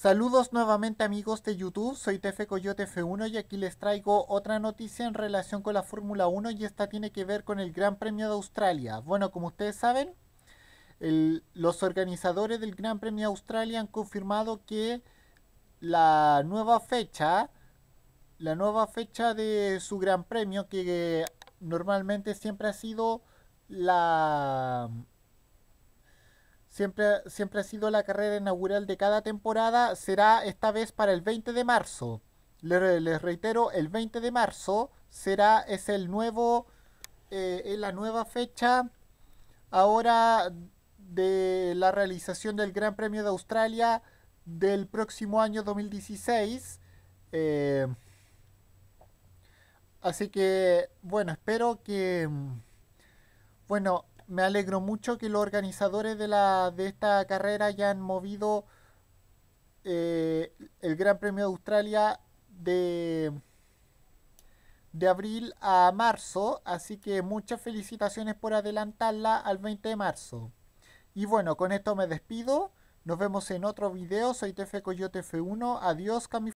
Saludos nuevamente amigos de YouTube, soy Tefe Coyote F1 y aquí les traigo otra noticia en relación con la Fórmula 1 y esta tiene que ver con el Gran Premio de Australia. Bueno, como ustedes saben, los organizadores del Gran Premio de Australia han confirmado que la nueva fecha, la nueva fecha de su Gran Premio que normalmente siempre ha sido la Siempre, ha sido la carrera inaugural de cada temporada. Será esta vez para el 20 de marzo. Les, reitero, el 20 de marzo será, es el nuevo, eh, es la nueva fecha ahora de la realización del Gran Premio de Australia del próximo año 2016. Eh, así que, bueno, espero que, mm, bueno, me alegro mucho que los organizadores de, la, de esta carrera hayan movido eh, el Gran Premio de Australia de, de abril a marzo, así que muchas felicitaciones por adelantarla al 20 de marzo. Y bueno, con esto me despido. Nos vemos en otro video. Soy TF Coyote F1. Adiós, Cami